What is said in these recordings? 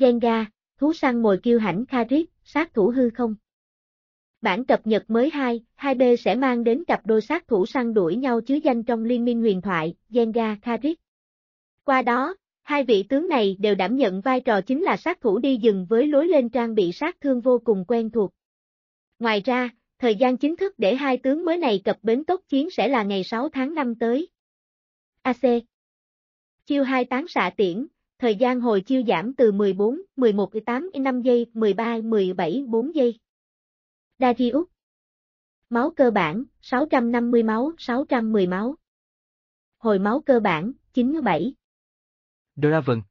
Genga, thú săn mồi kiêu hãnh Kha Riết, sát thủ hư không. Bản cập nhật mới 2, 2B sẽ mang đến cặp đôi sát thủ săn đuổi nhau chứa danh trong liên minh huyền thoại, Genga Kha Riết. Qua đó, hai vị tướng này đều đảm nhận vai trò chính là sát thủ đi rừng với lối lên trang bị sát thương vô cùng quen thuộc. Ngoài ra, thời gian chính thức để hai tướng mới này cập bến tốc chiến sẽ là ngày 6 tháng 5 tới. AC Chiêu 2 tán xạ tiễn, thời gian hồi chiêu giảm từ 14, 11, 8, 5 giây, 13, 17, 4 giây. Darius Máu cơ bản, 650 máu, 610 máu. Hồi máu cơ bản, 97. Draven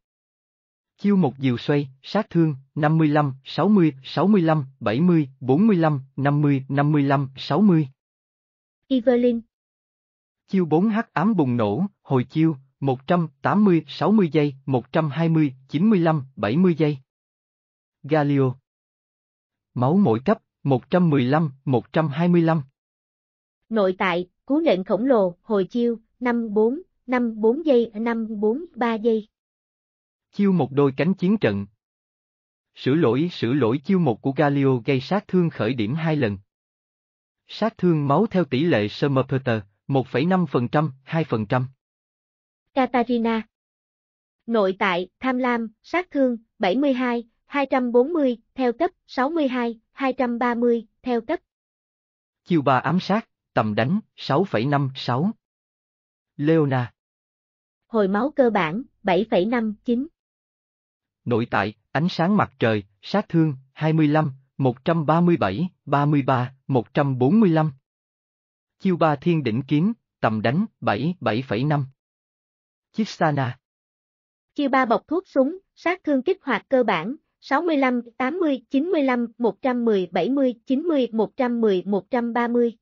Chiêu một diều xoay, sát thương, 55, 60, 65, 70, 45, 50, 55, 60. Evelyn Chiêu 4 hắc ám bùng nổ, hồi chiêu, 180, 60 giây, 120, 95, 70 giây. Galio. Máu mỗi cấp, 115, 125. Nội tại, cú nện khổng lồ, hồi chiêu, 54, 54 giây, 54, 3 giây. Chiêu một đôi cánh chiến trận. Sửa lỗi, sửa lỗi chiêu một của Galio gây sát thương khởi điểm hai lần. Sát thương máu theo tỷ lệ Summerpeter, 1,5%, 2%. Katarina. Nội tại, tham lam, sát thương, 72, 240, theo cấp, 62, 230, theo cấp. Chiêu Ba ám sát, tầm đánh, 6,56. Leona. Hồi máu cơ bản, 7,59. Nội tại, ánh sáng mặt trời, sát thương, 25, 137, 33, 145. Chiêu Ba thiên đỉnh kiếm, tầm đánh, 7, 7,5. Kistana. chiêu ba bọc thuốc súng, sát thương kích hoạt cơ bản, 65, 80, 95, 110, 70, 90, 110, 130.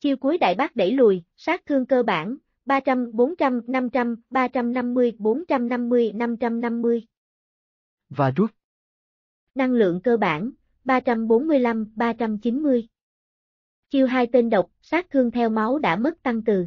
Chiêu cuối đại bác đẩy lùi, sát thương cơ bản, 300, 400, 500, 350, 450, 550. Và rút. Năng lượng cơ bản, 345, 390. Chiêu hai tên độc, sát thương theo máu đã mất tăng từ.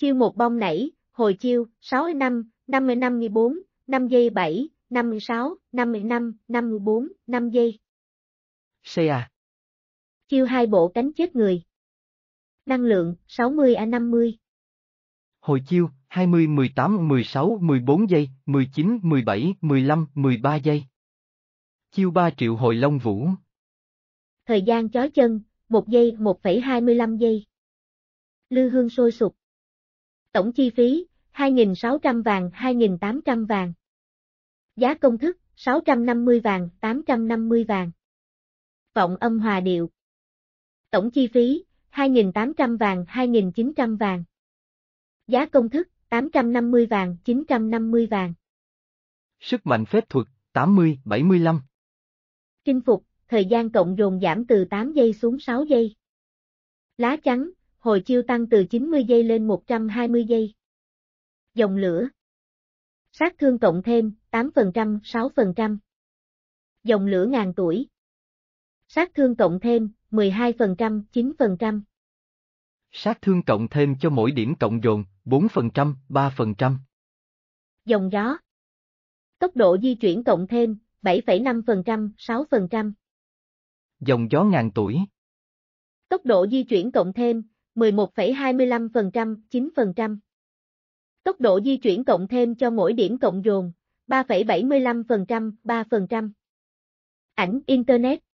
chiêu một bông nảy, hồi chiêu, 65, 50 54, 5 giây 7, 56, 55, 54, 5 giây. C à. Chiêu hai bộ cánh chết người. Năng lượng, 60 a 50. Hồi chiêu, 20 18 16 14 giây, 19 17 15 13 giây. Chiêu 3 triệu hồi long vũ. Thời gian chó chân, 1 giây 1,25 giây. Lư hương sôi sụp. Tổng chi phí, 2.600 vàng 2.800 vàng. Giá công thức, 650 vàng 850 vàng. Vọng âm hòa điệu. Tổng chi phí, 2.800 vàng 2.900 vàng. Giá công thức, 850 vàng 950 vàng. Sức mạnh phép thuật, 80-75. Chinh phục, thời gian cộng dồn giảm từ 8 giây xuống 6 giây. Lá trắng, hồi chiêu tăng từ 90 giây lên 120 giây. Dòng lửa. Sát thương cộng thêm, 8%, 6%. Dòng lửa ngàn tuổi. Sát thương cộng thêm, 12%, 9%. Sát thương cộng thêm cho mỗi điểm cộng dồn, 4%, 3%. Dòng gió. Tốc độ di chuyển cộng thêm, 7,5%, 6%. Dòng gió ngàn tuổi. Tốc độ di chuyển cộng thêm, 11,25%, 9%. Tốc độ di chuyển cộng thêm cho mỗi điểm cộng dồn, 3,75%, 3%. Ảnh Internet